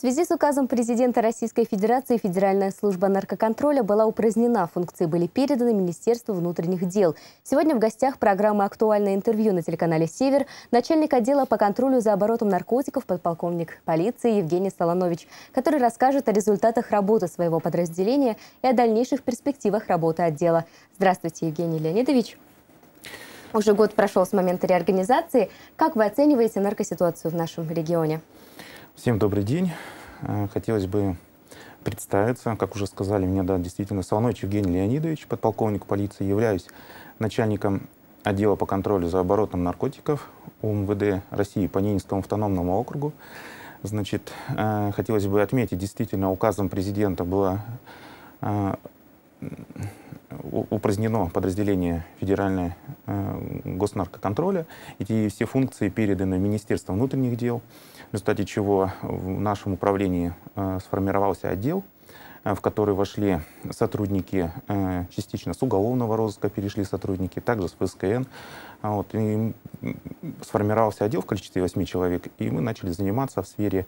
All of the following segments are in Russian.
В связи с указом президента Российской Федерации Федеральная служба наркоконтроля была упразднена, функции были переданы Министерству внутренних дел. Сегодня в гостях программы «Актуальное интервью» на телеканале «Север» начальник отдела по контролю за оборотом наркотиков подполковник полиции Евгений Солонович, который расскажет о результатах работы своего подразделения и о дальнейших перспективах работы отдела. Здравствуйте, Евгений Леонидович. Уже год прошел с момента реорганизации. Как вы оцениваете наркоситуацию в нашем регионе? Всем добрый день. Э, хотелось бы представиться. Как уже сказали меня да, действительно, Солнович Евгений Леонидович, подполковник полиции. Являюсь начальником отдела по контролю за оборотом наркотиков УМВД России по Нинскому автономному округу. Значит, э, хотелось бы отметить, действительно, указом президента была э, упразднено подразделение Федеральной э, госнаркоконтроля. Эти все функции переданы Министерству внутренних дел, в результате чего в нашем управлении э, сформировался отдел, э, в который вошли сотрудники э, частично с уголовного розыска, перешли сотрудники, также с ФСКН. А вот, и сформировался отдел в количестве 8 человек, и мы начали заниматься в сфере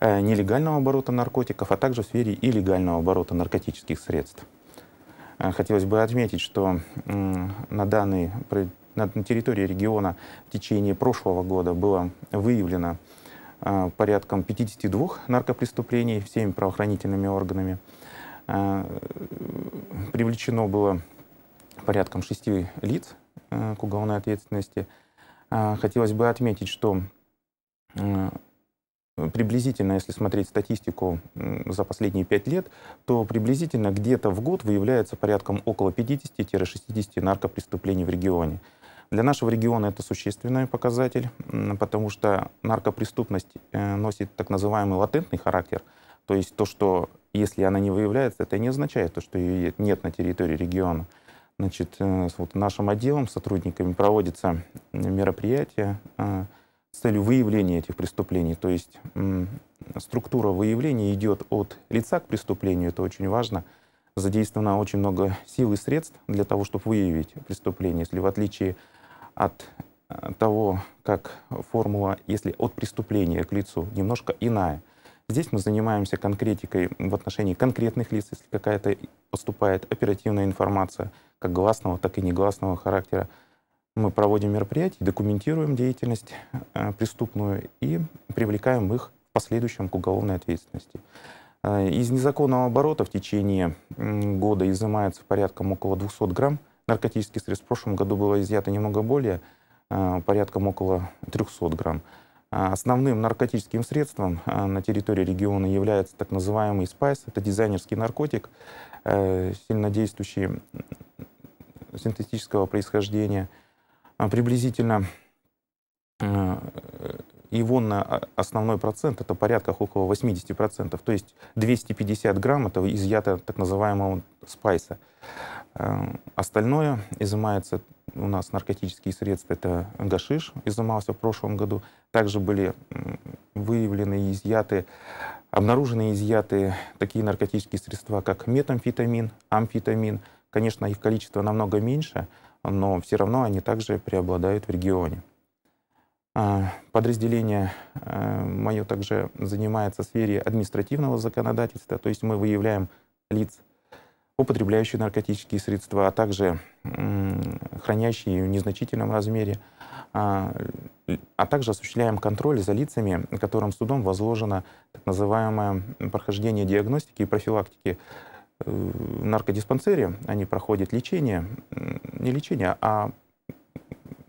э, нелегального оборота наркотиков, а также в сфере и оборота наркотических средств. Э, хотелось бы отметить, что на данной на территории региона в течение прошлого года было выявлено э, порядком 52 наркопреступлений всеми правоохранительными органами. Э, привлечено было порядком 6 лиц к уголовной ответственности. Хотелось бы отметить, что приблизительно, если смотреть статистику за последние пять лет, то приблизительно где-то в год выявляется порядком около 50-60 наркопреступлений в регионе. Для нашего региона это существенный показатель, потому что наркопреступность э, носит так называемый латентный характер. То есть то, что если она не выявляется, это не означает то, что ее нет на территории региона. Значит, э, вот нашим отделом, сотрудниками проводится мероприятие, э, с целью выявления этих преступлений. То есть структура выявления идет от лица к преступлению, это очень важно. Задействовано очень много сил и средств для того, чтобы выявить преступление. Если в отличие от э, того, как формула, если от преступления к лицу, немножко иная. Здесь мы занимаемся конкретикой в отношении конкретных лиц, если какая-то поступает оперативная информация, как гласного, так и негласного характера. Мы проводим мероприятия, документируем деятельность э, преступную и привлекаем их в последующем к уголовной ответственности. Э, из незаконного оборота в течение года изымается порядком около 200 грамм наркотических средств. В прошлом году было изъято немного более, э, порядком около 300 грамм. Основным наркотическим средством на территории региона является так называемый спайс. Это дизайнерский наркотик, сильнодействующий синтетического происхождения – а, приблизительно э, его на а, основной процент, это порядка около 80%, то есть 250 грамм это изъято так называемого спайса. Э, остальное изымается у нас наркотические средства, это гашиш изымался в прошлом году. Также были выявлены изъяты, обнаружены изъяты такие наркотические средства, как метамфетамин, амфетамин. Конечно, их количество намного меньше, но все равно они также преобладают в регионе. А, подразделение э, мое также занимается в сфере административного законодательства, то есть мы выявляем лиц, употребляющие наркотические средства, а также хранящие в незначительном размере, а, а также осуществляем контроль за лицами, которым судом возложено так называемое прохождение диагностики и профилактики в наркодиспансере, они проходят лечение, не лечение, а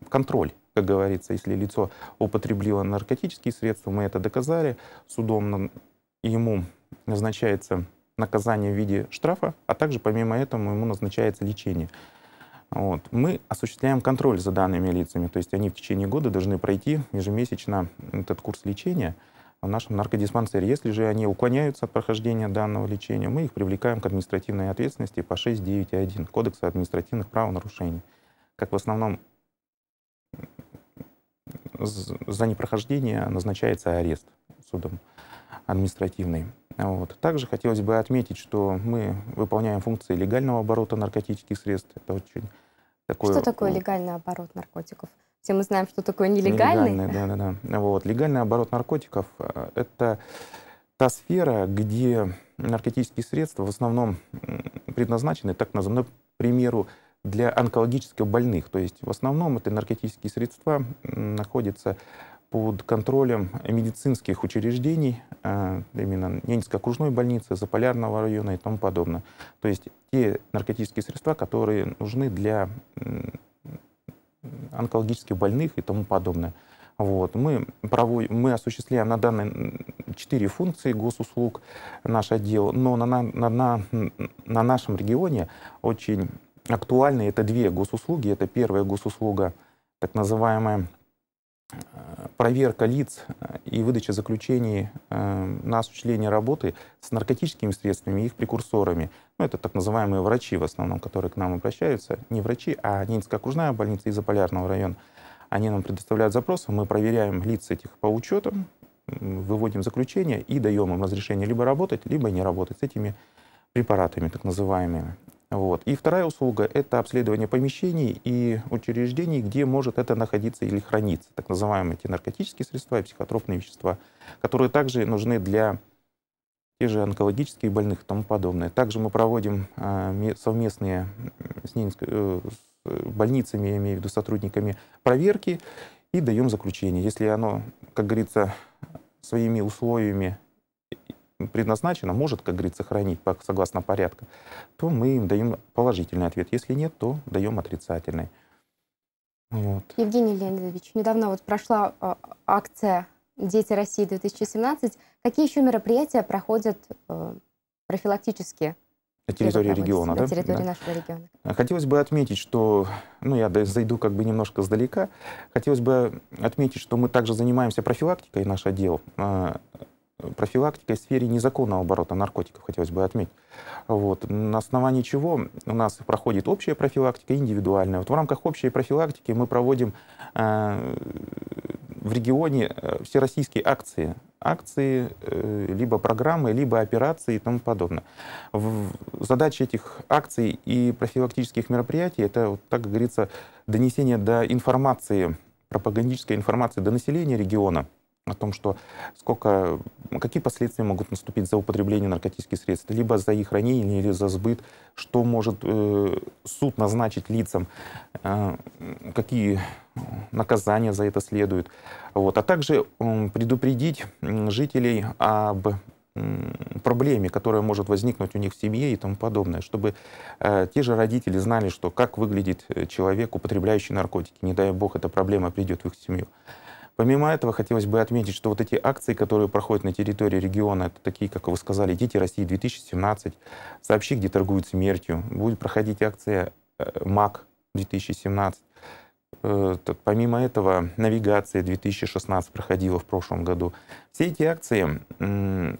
контроль, как говорится, если лицо употребило наркотические средства, мы это доказали, судом ему назначается наказание в виде штрафа, а также помимо этого ему назначается лечение. Вот. Мы осуществляем контроль за данными лицами, то есть они в течение года должны пройти ежемесячно этот курс лечения – в нашем наркодиспансере. Если же они уклоняются от прохождения данного лечения, мы их привлекаем к административной ответственности по 6.9.1 Кодекса административных правонарушений. Как в основном за непрохождение назначается арест судом административный. Вот. Также хотелось бы отметить, что мы выполняем функции легального оборота наркотических средств. Это очень такое... Что такое легальный оборот наркотиков? Все мы знаем, что такое нелегальный. Нелегальный, да, да, да. Вот. Легальный оборот наркотиков э, – это та сфера, где наркотические средства в основном предназначены, так назовем, к примеру, для онкологических больных. То есть в основном это наркотические средства находятся под контролем медицинских учреждений, э, именно Ненецкой окружной больницы, Заполярного района и тому подобное. То есть те наркотические средства, которые нужны для онкологических больных и тому подобное. Вот. Мы, проводим, мы осуществляем на данной четыре функции госуслуг наш отдел, но на на, на, на, на нашем регионе очень актуальны это две госуслуги. Это первая госуслуга, так называемая проверка лиц э, и выдача заключений э, на осуществление работы с наркотическими средствами и их прекурсорами. Ну, это так называемые врачи в основном, которые к нам обращаются. Не врачи, а Нинская окружная больница и Заполярного района. Они нам предоставляют запросы, мы проверяем лиц этих по учету, выводим заключение и даем им разрешение либо работать, либо не работать с этими препаратами, так называемыми. Вот. И вторая услуга – это обследование помещений и учреждений, где может это находиться или храниться, так называемые те наркотические средства и психотропные вещества, которые также нужны для тех же онкологических больных и тому подобное. Также мы проводим э, совместные с, Нинской, э, с больницами, я имею в виду сотрудниками, проверки и даем заключение. Если оно, как говорится, своими условиями Предназначено, может, как говорится, хранить согласно порядка, то мы им даем положительный ответ. Если нет, то даем отрицательный. Вот. Евгений Леонидович, недавно вот прошла а, акция «Дети России-2017». Какие еще мероприятия проходят э, профилактические на территории региона, да? на территории да. нашего региона. Хотелось бы отметить, что, ну, я зайду как бы немножко сдалека, хотелось бы отметить, что мы также занимаемся профилактикой, наш отдел, а, профилактикой в сфере незаконного оборота наркотиков, хотелось бы отметить. Вот. На основании чего у нас проходит общая профилактика и индивидуальная. Вот в рамках общей профилактики мы проводим э, в регионе э, всероссийские акции. Акции, э, либо программы, либо операции и тому подобное. В, задача этих акций и профилактических мероприятий — это, вот, так говорится, донесение до информации, пропагандической информации до населения региона — о том, что сколько, какие последствия могут наступить за употребление наркотических средств, либо за их хранение или за сбыт, что может э, суд назначить лицам, э, какие наказания за это следуют, вот, а также э, предупредить жителей об проблеме, которая может возникнуть у них в семье и тому подобное, чтобы э, те же родители знали, что как выглядит э, человек, употребляющий наркотики. Не дай бог, эта проблема придет в их семью. Помимо этого, хотелось бы отметить, что вот эти акции, которые проходят на территории региона, это такие, как вы сказали, «Дети России-2017», «Сообщи, где торгуют смертью», будет проходить акция э, «МАК-2017». Э, помимо этого, «Навигация 2016» проходила в прошлом году. Все эти акции,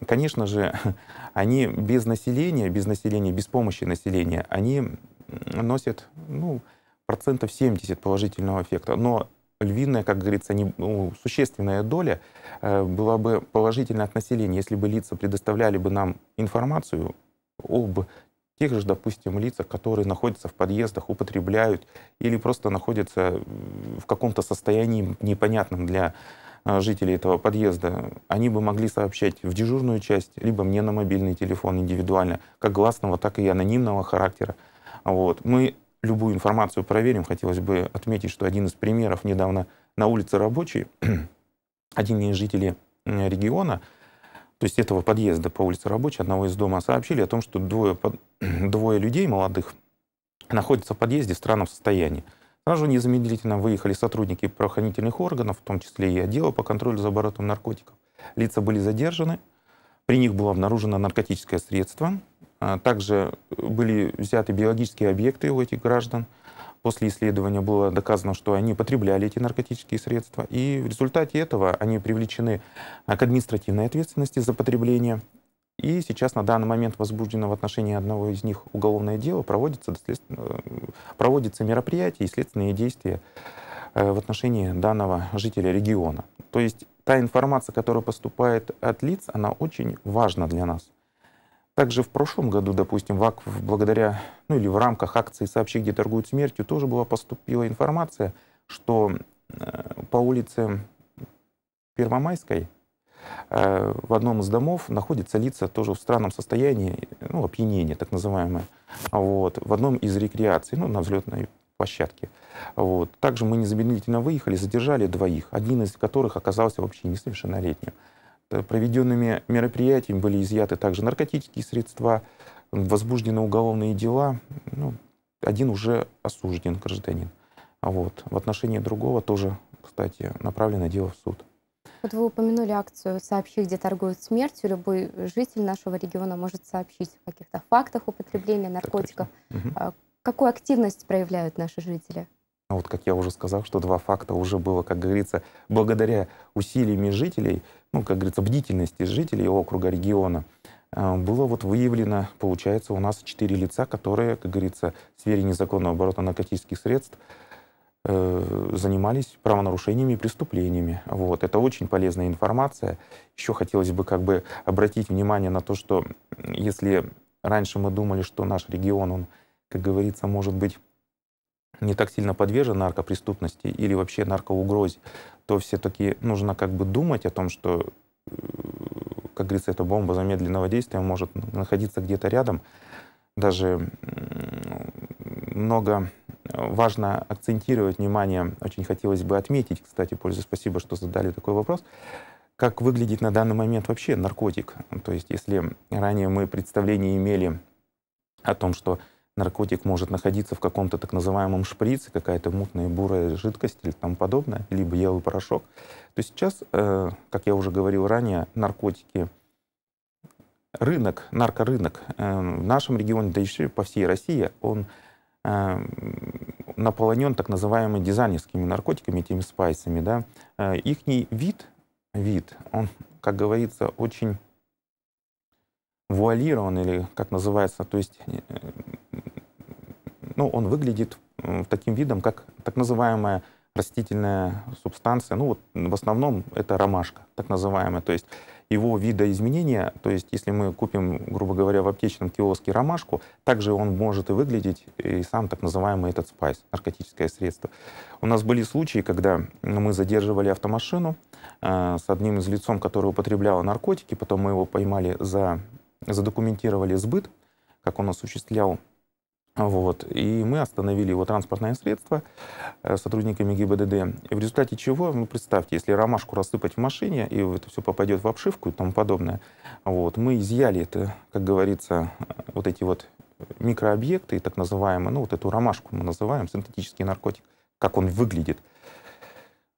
конечно же, они без населения, без населения, без помощи населения, они носят ну, процентов 70 положительного эффекта. Но львиная, как говорится, не, ну, существенная доля э, была бы положительно от населения, если бы лица предоставляли бы нам информацию об тех же, допустим, лицах, которые находятся в подъездах, употребляют или просто находятся в каком-то состоянии непонятном для э, жителей этого подъезда, они бы могли сообщать в дежурную часть, либо мне на мобильный телефон индивидуально, как гласного, так и анонимного характера. Вот. Мы любую информацию проверим. Хотелось бы отметить, что один из примеров недавно на улице Рабочей, один из жителей региона, то есть этого подъезда по улице Рабочей, одного из дома, сообщили о том, что двое, двое людей молодых находятся в подъезде в странном состоянии. Сразу же незамедлительно выехали сотрудники правоохранительных органов, в том числе и отдела по контролю за оборотом наркотиков. Лица были задержаны, при них было обнаружено наркотическое средство, а также э, были взяты биологические объекты у этих граждан. После исследования было доказано, что они потребляли эти наркотические средства. И в результате этого они привлечены а, к административной ответственности за потребление. И сейчас на данный момент возбуждено в отношении одного из них уголовное дело, проводится, э, проводится мероприятие и следственные действия э, в отношении данного жителя региона. То есть та информация, которая поступает от лиц, она очень важна для нас. Также в прошлом году, допустим, ВАК благодаря, ну или в рамках акции «Сообщи, где торгуют смертью» тоже была поступила информация, что э, по улице Первомайской э, в одном из домов находятся лица тоже в странном состоянии, ну, опьянение так называемое, вот, в одном из рекреаций, ну, на взлетной площадке. Вот. Также мы незамедлительно выехали, задержали двоих, один из которых оказался вообще несовершеннолетним. Э, проведенными мероприятиями были изъяты также наркотические средства, возбуждены уголовные дела. Ну, один уже осужден гражданин. А вот в отношении другого тоже, кстати, направлено дело в суд. Вот вы упомянули акцию «Сообщи, где торгуют смертью». Любой житель нашего региона может сообщить о каких-то фактах употребления наркотиков. Угу. Какую активность проявляют наши жители? А вот, как я уже сказал, что два факта уже было, как говорится, благодаря усилиями жителей, ну, как говорится, бдительности жителей округа, региона, а, было вот выявлено, получается, у нас четыре лица, которые, как говорится, в сфере незаконного оборота наркотических средств э, занимались правонарушениями и преступлениями. Вот. Это очень полезная информация. Еще хотелось бы как бы обратить внимание на то, что если раньше мы думали, что наш регион, он, как говорится, может быть не так сильно подвержен наркопреступности или вообще наркоугрозе, то все-таки нужно как бы думать о том, что, э, как говорится, эта бомба замедленного действия может находиться где-то рядом. Даже много э, важно акцентировать внимание, очень хотелось бы отметить, кстати, пользуясь, спасибо, что задали такой вопрос, как выглядит на данный момент вообще наркотик. То есть если ранее мы представление имели о том, что наркотик может находиться в каком-то так называемом шприце, какая-то мутная бурая жидкость или тому подобное, либо елый порошок, то сейчас, э, как я уже говорил ранее, наркотики, рынок, наркорынок э, в нашем регионе, да еще и по всей России, он э, наполнен так называемыми дизайнерскими наркотиками, этими спайсами. Да? Их вид, вид, он, как говорится, очень вуалирован или как называется, то есть э, ну, он выглядит таким видом, как так называемая растительная субстанция. Ну вот в основном это ромашка, так называемая. То есть его видоизменения, то есть если мы купим, грубо говоря, в аптечном киоске ромашку, также он может и выглядеть, и сам так называемый этот спайс, наркотическое средство. У нас были случаи, когда мы задерживали автомашину э, с одним из лицом, который употреблял наркотики, потом мы его поймали за задокументировали сбыт, как он осуществлял. Вот. И мы остановили его транспортное средство э, сотрудниками ГИБДД. И в результате чего, ну, представьте, если ромашку рассыпать в машине, и это все попадет в обшивку и тому подобное, вот, мы изъяли это, как говорится, э, вот эти вот микрообъекты, так называемые, ну, вот эту ромашку мы называем, синтетический наркотик, как он выглядит –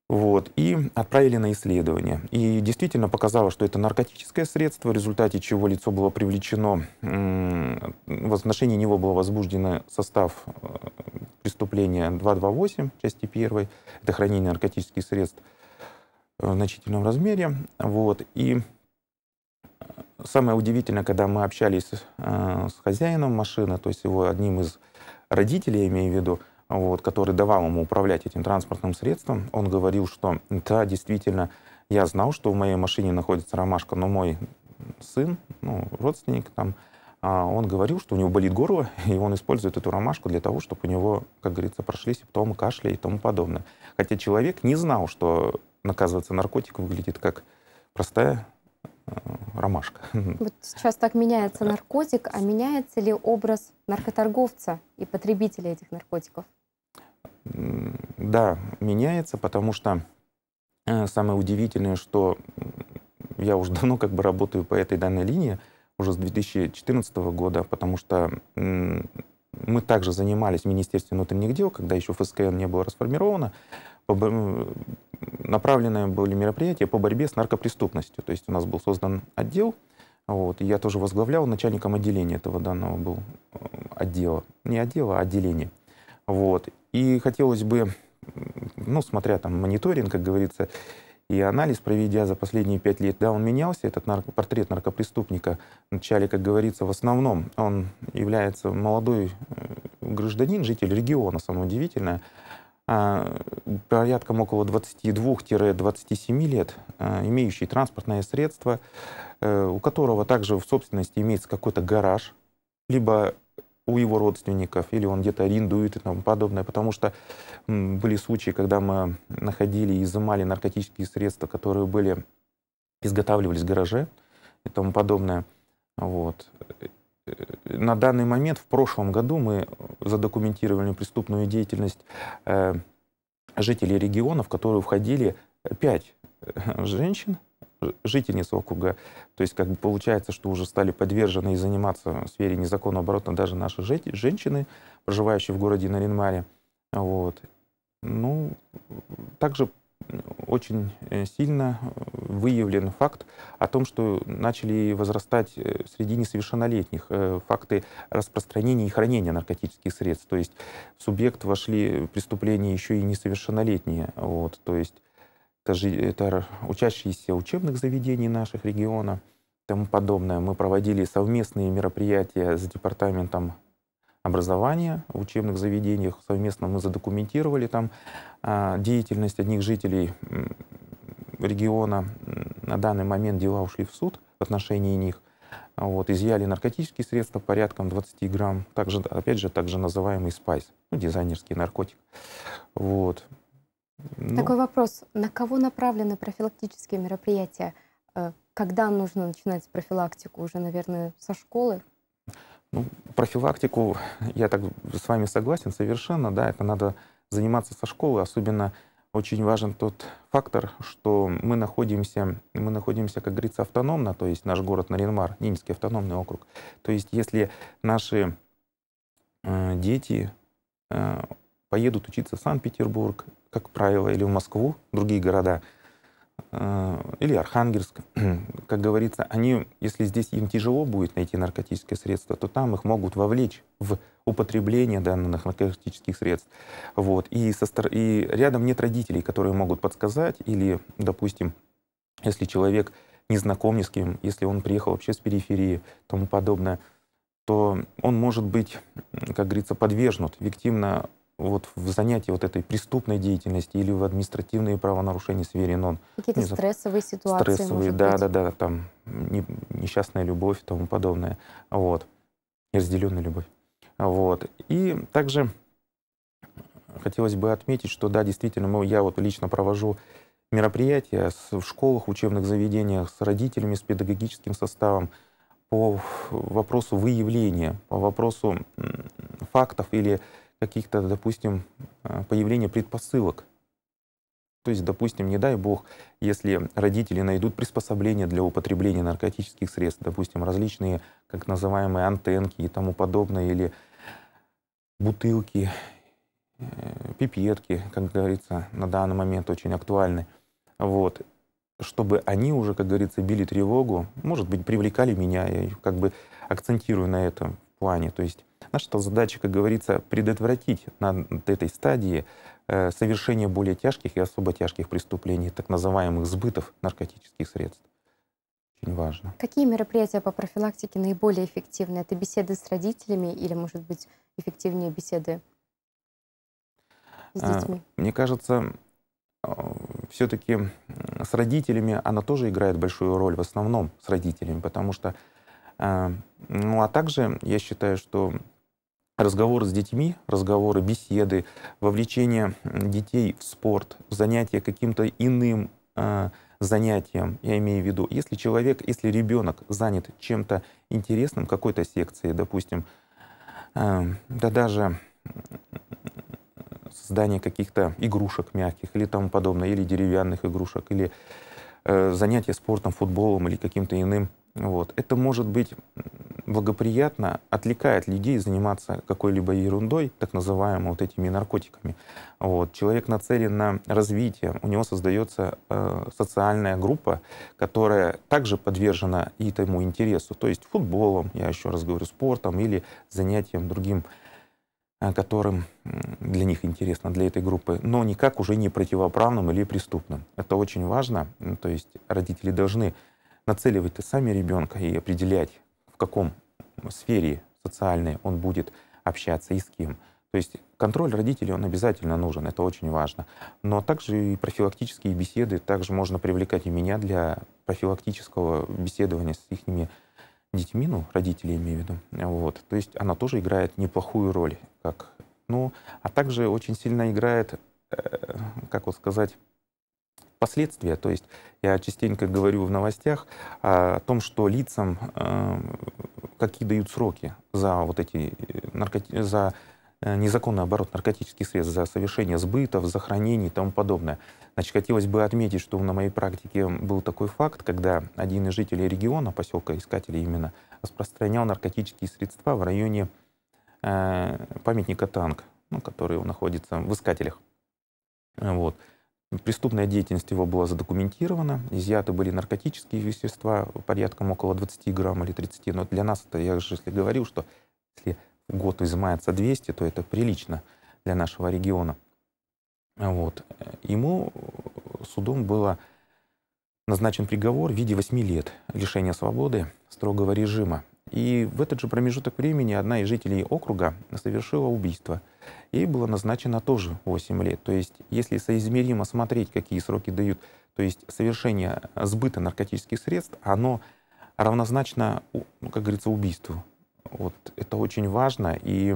вот, и отправили на исследование. И действительно показало, что это наркотическое средство, в результате чего лицо было привлечено, в отношении него был возбужден состав э, преступления 228, части 1, это хранение наркотических средств э, в значительном размере. Вот, и э, самое удивительное, когда мы общались с хозяином машины, то есть его одним из родителей, я имею в виду, вот, который давал ему управлять этим транспортным средством, он говорил, что да, действительно, я знал, что в моей машине находится ромашка, но мой сын, ну, родственник там, а, он говорил, что у него болит горло, и он использует эту ромашку для того, чтобы у него, как говорится, прошли симптомы кашля и тому подобное. Хотя человек не знал, что, оказывается, наркотик выглядит как простая э, ромашка. Вот сейчас так меняется наркотик, а меняется ли образ наркоторговца и потребителя этих наркотиков? да, меняется, потому что э, самое удивительное, что я уже давно как бы работаю по этой данной линии, уже с 2014 года, потому что мы также занимались в Министерстве внутренних дел, когда еще ФСКН не было расформировано, направленные были мероприятия по борьбе с наркопреступностью. То есть у нас был создан отдел, вот, и я тоже возглавлял, начальником отделения этого данного был э, отдела. Не отдела, а отделения. Вот. И хотелось бы, ну, смотря там мониторинг, как говорится, и анализ, проведя за последние пять лет, да, он менялся, этот нар портрет наркопреступника. Вначале, как говорится, в основном он является молодой э, гражданин, житель региона, самое удивительное. А, порядком около 22-27 лет, а, имеющий транспортное средство, а, у которого также в собственности имеется какой-то гараж, либо у его родственников, или он где-то арендует и тому подобное, потому что были случаи, когда мы находили и изымали наркотические средства, которые были изготавливались в гараже и тому подобное. Вот. Э, на данный момент, в прошлом году, мы задокументировали преступную деятельность э, жителей регионов, в которые входили пять э, женщин, жительниц округа. То есть как бы получается, что уже стали подвержены и заниматься в сфере незаконного оборота даже наши женщины, проживающие в городе Наринмаре. Вот. Ну, также очень э, сильно э, выявлен факт о том, что начали возрастать э, среди несовершеннолетних факты распространения и хранения наркотических средств. То есть в субъект вошли преступления еще и несовершеннолетние. Вот, то есть это, же, это учащиеся учебных заведений наших регионов, и тому подобное. Мы проводили совместные мероприятия с департаментом образования в учебных заведениях. Совместно мы задокументировали там а, деятельность одних жителей региона. На данный момент дела ушли в суд в отношении них. Вот, изъяли наркотические средства порядком 20 грамм, также, опять же, также называемый спайс, ну, дизайнерский наркотик. Вот. Ну, Такой вопрос. На кого направлены профилактические мероприятия? Э, когда нужно начинать профилактику? Уже, наверное, со школы? Ну, профилактику, я так с вами согласен совершенно, да, это надо заниматься со школы, особенно очень важен тот фактор, что мы находимся, мы находимся, как говорится, автономно, то есть наш город Наринмар, Нинский автономный округ. То есть если наши э, дети э, поедут учиться в Санкт-Петербург как правило, или в Москву, другие города, э, или Архангельск, как говорится, они, если здесь им тяжело будет найти наркотическое средство, то там их могут вовлечь в употребление данных наркотических средств. Вот. И, со, и рядом нет родителей, которые могут подсказать, или, допустим, если человек не знаком ни с кем, если он приехал вообще с периферии, тому подобное, то он может быть, как говорится, подвергнут виктимно вот в занятии вот этой преступной деятельности или в административные правонарушения в сфере НОН. Какие-то ну, стрессовые ситуации, Стрессовые, да, да, да, там не, несчастная любовь и тому подобное. Вот. И разделенная любовь. Вот. И также хотелось бы отметить, что да, действительно, мы, я вот лично провожу мероприятия в школах, учебных заведениях с родителями, с педагогическим составом по вопросу выявления, по вопросу фактов или каких-то, допустим, э, появления предпосылок. То есть, допустим, не дай бог, если родители найдут приспособления для употребления наркотических средств, допустим, различные, как называемые, антенки и тому подобное, или бутылки, э, пипетки, как говорится, на данный момент очень актуальны. Вот. Чтобы они уже, как говорится, били тревогу, может быть, привлекали меня, я как бы акцентирую на этом плане. То есть наша задача, как говорится, предотвратить на этой стадии э, совершение более тяжких и особо тяжких преступлений, так называемых сбытов наркотических средств. Очень важно. Какие мероприятия по профилактике наиболее эффективны? Это беседы с родителями или, может быть, эффективнее беседы с а, детьми? Мне кажется, э, все-таки с родителями она тоже играет большую роль в основном с родителями, потому что Эм, ну а также я считаю, что разговоры с детьми, разговоры, беседы, вовлечение детей в спорт, занятия каким-то иным э, занятием, я имею в виду, если человек, если ребенок занят чем-то интересным, какой-то секцией, допустим, эм, да даже создание каких-то игрушек мягких или тому подобное, или деревянных игрушек, или э, занятия спортом, футболом или каким-то иным вот. Это может быть благоприятно, отвлекает людей заниматься какой-либо ерундой, так называемыми вот этими наркотиками. Вот. Человек нацелен на развитие, у него создается э, социальная группа, которая также подвержена и тому интересу, то есть футболом, я еще раз говорю, спортом или занятием другим э, которым для них интересно, для этой группы, но никак уже не противоправным или преступным. Это очень важно, то есть родители должны нацеливать-то сами ребенка и определять, в каком сфере социальной он будет общаться и с кем. То есть контроль родителей, он обязательно нужен, это очень важно. Но также и профилактические беседы, также можно привлекать и меня для профилактического беседования с их детьми, ну, родители имею в виду. Вот. То есть она тоже играет неплохую роль. Как, ну, а также очень сильно играет, э, как вот сказать, последствия. То есть я частенько говорю в новостях а, о том, что лицам э, какие дают сроки за вот эти э, наркоти... за э, незаконный оборот наркотических средств, за совершение сбытов, за хранение и тому подобное. Значит, хотелось бы отметить, что на моей практике был такой факт, когда один из жителей региона, поселка Искателей именно, распространял наркотические средства в районе э, памятника Танк, ну, который находится в Искателях. Вот. Преступная деятельность его была задокументирована, изъяты были наркотические вещества порядком около 20 грамм или 30, но для нас это, я же если говорил, что если год изымается 200, то это прилично для нашего региона. Вот. Ему судом было назначен приговор в виде 8 лет лишения свободы строгого режима. И в этот же промежуток времени одна из жителей округа совершила убийство – Ей было назначено тоже 8 лет. То есть, если соизмеримо смотреть, какие сроки дают, то есть совершение сбыта наркотических средств, оно равнозначно, ну, как говорится, убийству. Вот это очень важно. И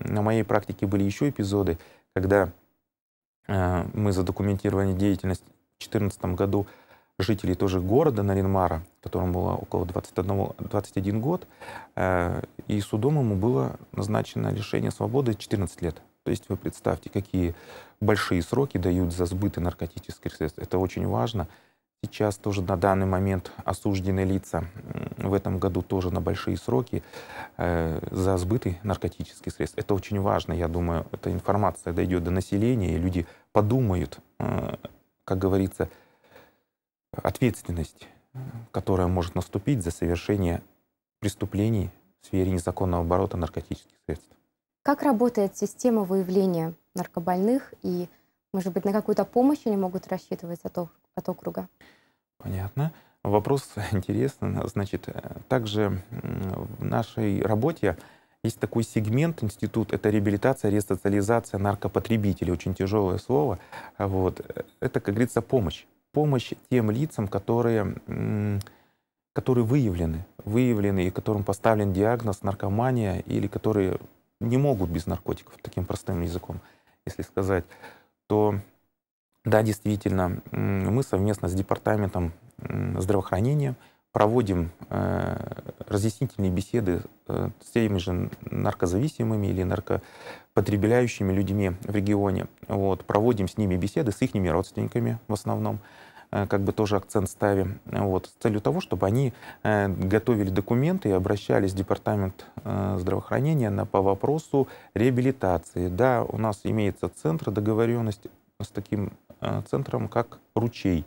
на моей практике были еще эпизоды, когда э, мы документирование деятельности в 2014 году жителей тоже города Наринмара, которому было около 21, 21 год, э, и судом ему было назначено лишение свободы 14 лет. То есть вы представьте, какие большие сроки дают за сбыты наркотических средств. Это очень важно. Сейчас тоже на данный момент осуждены лица в этом году тоже на большие сроки э, за сбыты наркотических средств. Это очень важно, я думаю, эта информация дойдет до населения, и люди подумают, э, как говорится, ответственность, которая может наступить за совершение преступлений в сфере незаконного оборота наркотических средств. Как работает система выявления наркобольных и, может быть, на какую-то помощь они могут рассчитывать от, от округа? Понятно. Вопрос интересный. Значит, э, также в нашей работе есть такой сегмент, институт, это реабилитация, ресоциализация наркопотребителей. Очень тяжелое слово. Вот. Э, это, как говорится, помощь помощь тем лицам, которые, которые выявлены, выявлены и которым поставлен диагноз наркомания или которые не могут без наркотиков, таким простым языком, если сказать, то да, действительно, мы совместно с департаментом здравоохранения – проводим э, разъяснительные беседы э, с теми же наркозависимыми или наркопотребляющими людьми в регионе. Вот, проводим с ними беседы, с их родственниками в основном э, как бы тоже акцент ставим, вот, с целью того, чтобы они готовили документы и обращались в Департамент здравоохранения на, по вопросу реабилитации. Да, у нас имеется центр договоренность с таким центром, как «Ручей».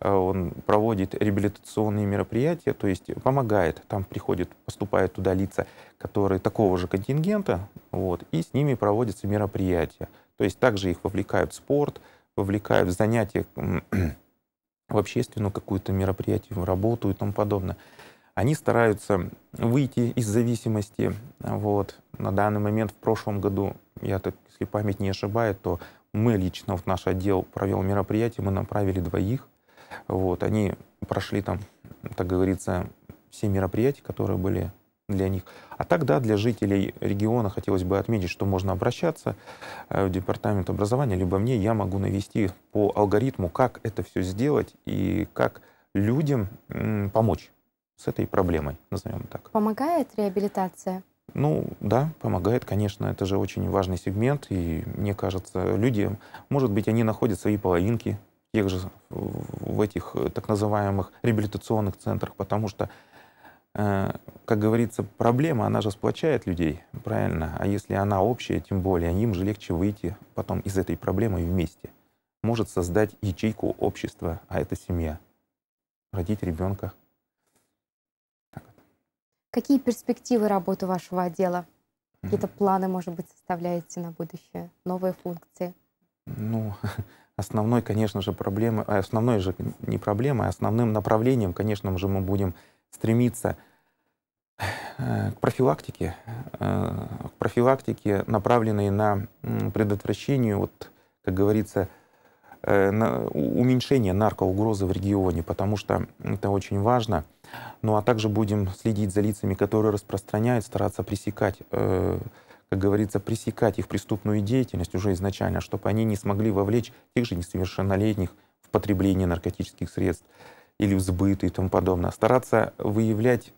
Э, он проводит реабилитационные мероприятия, то есть помогает. Там приходит, поступают туда лица, которые такого же контингента, вот, и с ними проводятся мероприятия. То есть также их вовлекают в спорт, вовлекают в занятия, в общественную какую-то мероприятие, в работу и тому подобное. Они стараются выйти из зависимости. Вот. На данный момент, в прошлом году, я так, если память не ошибает, то мы лично, вот наш отдел провел мероприятие, мы направили двоих вот, они прошли там, так говорится, все мероприятия, которые были для них. А так, да, для жителей региона хотелось бы отметить, что можно обращаться э, в департамент образования, либо мне, я могу навести по алгоритму, как это все сделать и как людям помочь с этой проблемой, назовем так. Помогает реабилитация? Ну, да, помогает, конечно, это же очень важный сегмент, и мне кажется, люди, может быть, они находят свои половинки, их же в этих э, так называемых реабилитационных центрах, потому что, э, как говорится, проблема, она же сплочает людей, правильно? А если она общая, тем более, им же легче выйти потом из этой проблемы вместе. Может создать ячейку общества, а это семья. Родить ребенка. Какие перспективы работы вашего отдела? Какие-то планы, может быть, составляете на будущее? Новые функции? Ну, Основной, конечно же, проблемой, а, основной же не проблемой, а основным направлением, конечно же, мы будем стремиться э, к профилактике, э, к профилактике, направленной на предотвращение, вот, как говорится, э, на уменьшение наркоугрозы в регионе, потому что это очень важно. Ну а также будем следить за лицами, которые распространяют, стараться пресекать как говорится, пресекать их преступную деятельность уже изначально, чтобы они не смогли вовлечь тех же несовершеннолетних в потребление наркотических средств или в сбыт и тому подобное. Стараться выявлять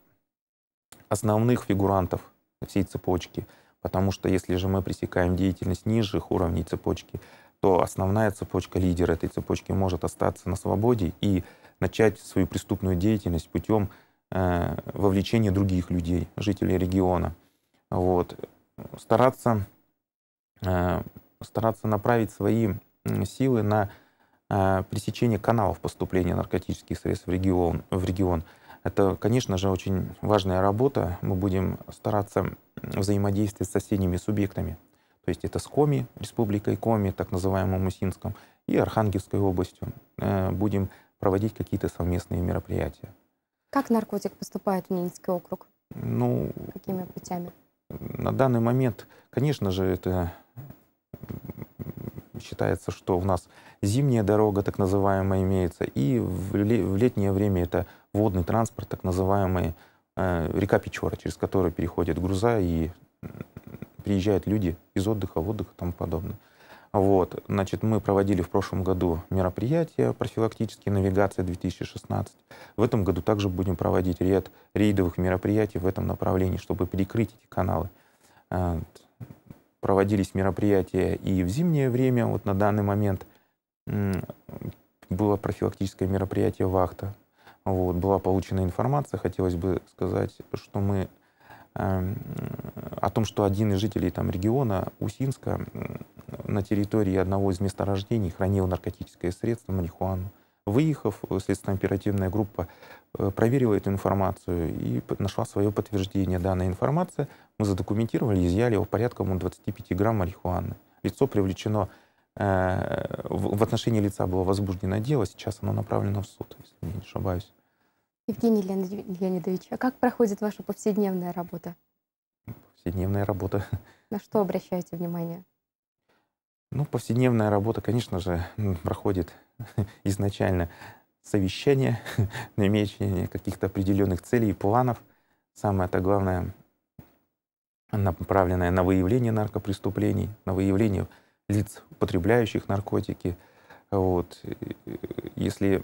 основных фигурантов всей цепочки, потому что если же мы пресекаем деятельность нижних уровней цепочки, то основная цепочка, лидер этой цепочки может остаться на свободе и начать свою преступную деятельность путем э, вовлечения других людей, жителей региона. Вот стараться, э, стараться направить свои силы на э, пресечение каналов поступления наркотических средств в регион. В регион. Это, конечно же, очень важная работа. Мы будем стараться взаимодействовать с соседними субъектами. То есть это с Коми, республикой Коми, так называемым Мусинском, и Архангельской областью. Э, будем проводить какие-то совместные мероприятия. Как наркотик поступает в Нинский округ? Ну, Какими путями? На данный момент, конечно же, это считается, что у нас зимняя дорога, так называемая, имеется, и в, летнее время это водный транспорт, так называемая, э, река Печора, через которую переходят груза и приезжают люди из отдыха в отдых и тому подобное. Вот, значит, мы проводили в прошлом году мероприятия профилактические навигации 2016. В этом году также будем проводить ряд рейдовых мероприятий в этом направлении, чтобы перекрыть эти каналы. А, проводились мероприятия и в зимнее время. Вот на данный момент было профилактическое мероприятие «Вахта». Вот, была получена информация, хотелось бы сказать, что мы эм, о том, что один из жителей там, региона Усинска на территории одного из месторождений хранил наркотическое средство, марихуану. Выехав, следственная оперативная группа э, проверила эту информацию и нашла свое подтверждение данной информации. Мы задокументировали, изъяли его порядком 25 грамм марихуаны. Лицо привлечено, э, в отношении лица было возбуждено дело, сейчас оно направлено в суд, если не ошибаюсь. Евгений Леонидович, а как проходит ваша повседневная работа? Повседневная работа. На что обращаете внимание? Ну, повседневная работа, конечно же, проходит изначально совещание, намечение каких-то определенных целей и планов. Самое-то главное, направленное на выявление наркопреступлений, на выявление лиц, употребляющих наркотики. Вот. Если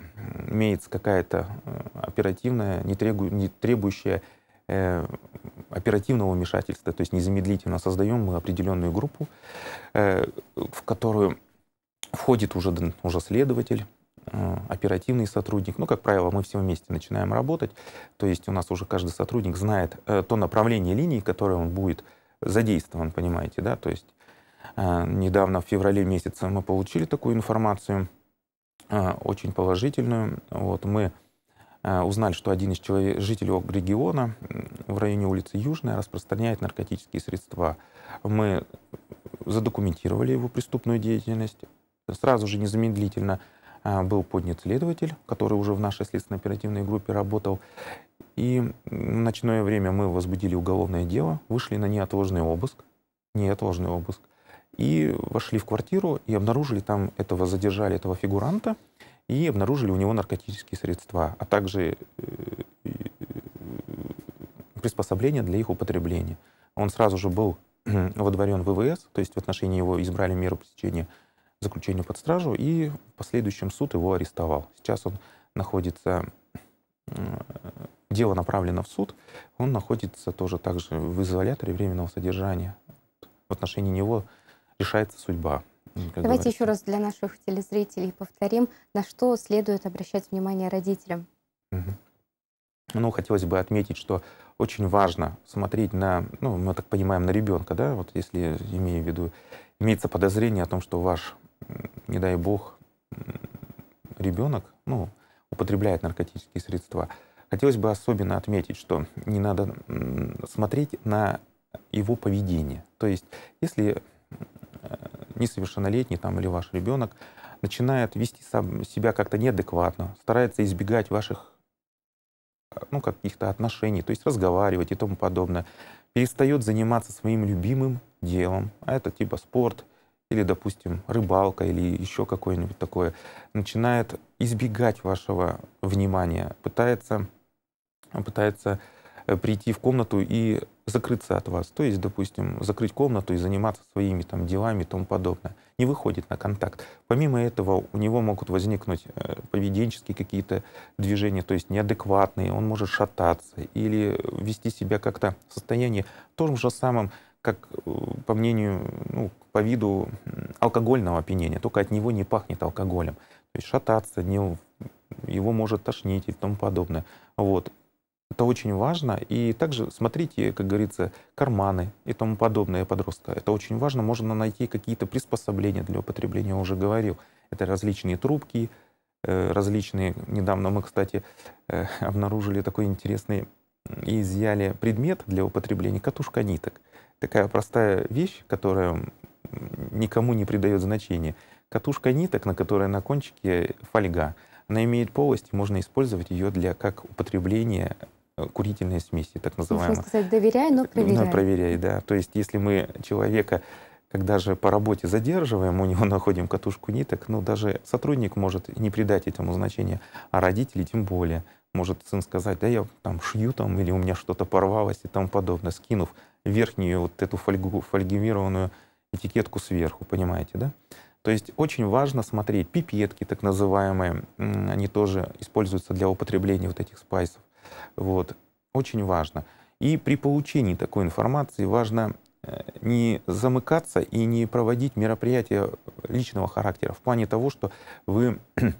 имеется какая-то э, оперативная, не, требу, не требующая э, оперативного вмешательства, то есть незамедлительно создаем мы определенную группу, э, в которую Входит уже, уже следователь, э, оперативный сотрудник. Ну, как правило, мы все вместе начинаем работать. То есть у нас уже каждый сотрудник знает э, то направление линии, которое он будет задействован, понимаете, да? То есть э, недавно, в феврале месяце, мы получили такую информацию, очень положительную. Вот мы узнали, что один из человек, жителей региона в районе улицы Южная распространяет наркотические средства. Мы задокументировали его преступную деятельность, Сразу же незамедлительно а, был поднят следователь, который уже в нашей следственно-оперативной группе работал. И в ночное время мы возбудили уголовное дело, вышли на неотложный обыск, неотложный обыск, и вошли в квартиру и обнаружили там этого, задержали этого фигуранта, и обнаружили у него наркотические средства, а также э, приспособления для их употребления. Он сразу же был водворен в ВВС, то есть в отношении его избрали меру пресечения заключению под стражу, и в последующем суд его арестовал. Сейчас он находится, э, дело направлено в суд, он находится тоже также в изоляторе временного содержания. В отношении него решается судьба. Давайте говорится. еще раз для наших телезрителей повторим, на что следует обращать внимание родителям. Ну, хотелось бы отметить, что очень важно смотреть на, ну, мы так понимаем, на ребенка, да, вот если имею в виду, имеется подозрение о том, что ваш не дай бог, ребенок ну, употребляет наркотические средства. Хотелось бы особенно отметить, что не надо смотреть на его поведение. То есть, если э, несовершеннолетний там, или ваш ребенок начинает вести сам себя как-то неадекватно, старается избегать ваших э, ну, каких-то отношений, то есть разговаривать и тому подобное, перестает заниматься своим любимым делом, а это типа спорт, или, допустим, рыбалка, или еще какое-нибудь такое, начинает избегать вашего внимания, пытается, пытается э, прийти в комнату и закрыться от вас. То есть, допустим, закрыть комнату и заниматься своими там делами и тому подобное. Не выходит на контакт. Помимо этого, у него могут возникнуть э, поведенческие какие-то движения, то есть неадекватные, он может шататься или вести себя как-то в состоянии том же самом как э, по мнению, ну, по виду алкогольного опьянения, только от него не пахнет алкоголем. То есть шататься, не, его может тошнить и тому подобное. Вот. Это очень важно. И также смотрите, как говорится, карманы и тому подобное подростка. Это очень важно. Можно найти какие-то приспособления для употребления, я уже говорил. Это различные трубки, э, различные. Недавно мы, кстати, э, обнаружили такой интересный и изъяли предмет для употребления — катушка ниток такая простая вещь, которая никому не придает значения. Катушка ниток, на которой на кончике фольга, она имеет полость, можно использовать ее для как употребления э, курительной смеси, так называемой. сказать, доверяй, но э, ну, проверяй. Но проверяй, да. То есть если мы человека когда же по работе задерживаем, у него находим катушку ниток, ну, даже сотрудник может не придать этому значения, а родители тем более. Может сын сказать, да я там шью там, или у меня что-то порвалось и тому подобное, скинув верхнюю вот эту фольгу, фольгированную этикетку сверху, понимаете, да? То есть очень важно смотреть. Пипетки, так называемые, они тоже используются для употребления вот этих спайсов. Вот. Очень важно. И при получении такой информации важно э, не замыкаться и не проводить мероприятия личного характера в плане того, что вы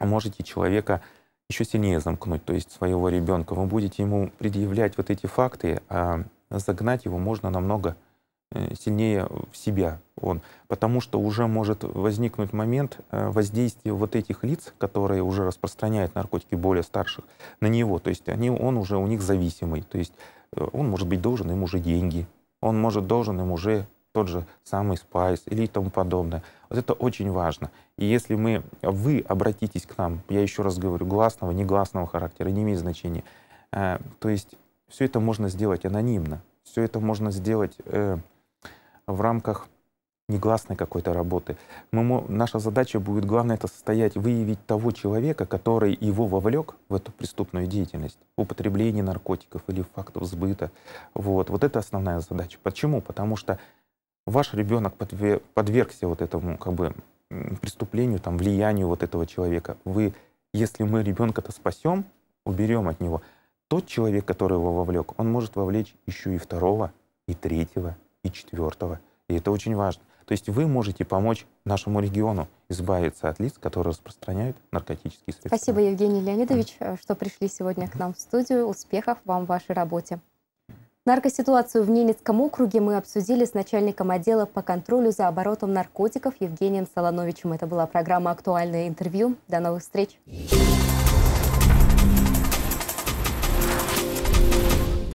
можете человека еще сильнее замкнуть, то есть своего ребенка. Вы будете ему предъявлять вот эти факты о а загнать его можно намного э, сильнее в себя он, потому что уже может возникнуть момент э, воздействия вот этих лиц, которые уже распространяют наркотики более старших, на него, то есть они, он уже у них зависимый, то есть э, он может быть должен им уже деньги, он может должен им уже тот же самый спайс или тому подобное. Вот это очень важно. И если мы, вы обратитесь к нам, я еще раз говорю, гласного, негласного характера, не имеет значения, то есть все это можно сделать анонимно, все это можно сделать э, в рамках негласной какой-то работы. Мы, наша задача будет, главное, это состоять, выявить того человека, который его вовлек в эту преступную деятельность, употребление наркотиков или фактов сбыта. Вот, вот это основная задача. Почему? Потому что ваш ребенок подвергся вот этому как бы преступлению, там, влиянию вот этого человека. Вы, если мы ребенка-то спасем, уберем от него — тот человек, который его вовлек, он может вовлечь еще и второго, и третьего, и четвертого. И это очень важно. То есть вы можете помочь нашему региону избавиться от лиц, которые распространяют наркотические средства. Спасибо, Евгений Леонидович, mm. что пришли сегодня к нам в студию. Успехов вам в вашей работе. Наркоситуацию в Ненецком округе мы обсудили с начальником отдела по контролю за оборотом наркотиков Евгением Солоновичем. Это была программа «Актуальное интервью». До новых встреч!